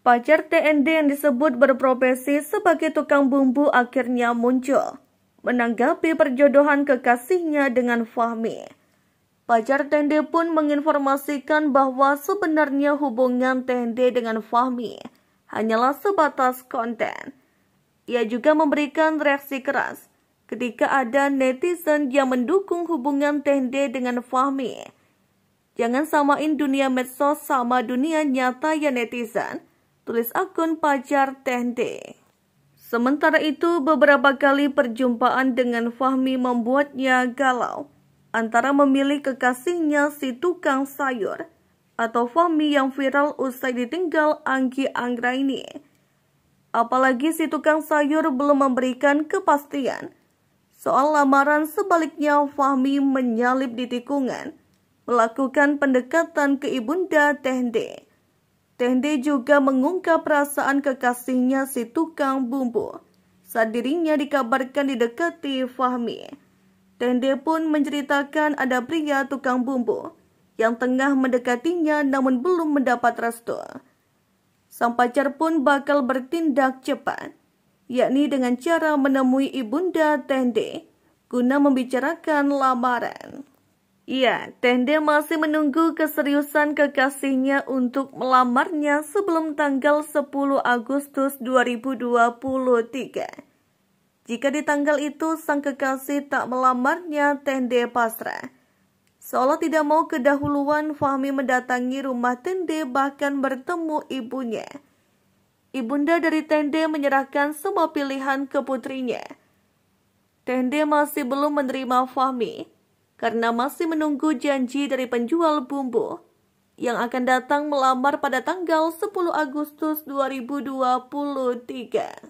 Pacar TND yang disebut berprofesi sebagai tukang bumbu akhirnya muncul, menanggapi perjodohan kekasihnya dengan Fahmi. Pacar TND pun menginformasikan bahwa sebenarnya hubungan TND dengan Fahmi hanyalah sebatas konten. Ia juga memberikan reaksi keras ketika ada netizen yang mendukung hubungan TND dengan Fahmi. Jangan samain dunia medsos sama dunia nyata ya netizen tulis akun pacar Tende. Sementara itu, beberapa kali perjumpaan dengan Fahmi membuatnya galau. Antara memilih kekasihnya si tukang sayur atau Fahmi yang viral usai ditinggal Anggi Anggraini. Apalagi si tukang sayur belum memberikan kepastian. Soal lamaran sebaliknya Fahmi menyalip di tikungan, melakukan pendekatan ke ibunda Teh Tende juga mengungkap perasaan kekasihnya si tukang bumbu. Saat dirinya dikabarkan didekati Fahmi. Tende pun menceritakan ada pria tukang bumbu yang tengah mendekatinya namun belum mendapat restu. Sang pacar pun bakal bertindak cepat, yakni dengan cara menemui ibunda Tende guna membicarakan lamaran. Iya, Tende masih menunggu keseriusan kekasihnya untuk melamarnya sebelum tanggal 10 Agustus 2023. Jika di tanggal itu sang kekasih tak melamarnya, Tende pasrah. Seolah tidak mau kedahuluan, Fahmi mendatangi rumah Tende bahkan bertemu ibunya. Ibunda dari Tende menyerahkan semua pilihan ke putrinya. Tende masih belum menerima Fahmi karena masih menunggu janji dari penjual bumbu yang akan datang melamar pada tanggal 10 Agustus 2023.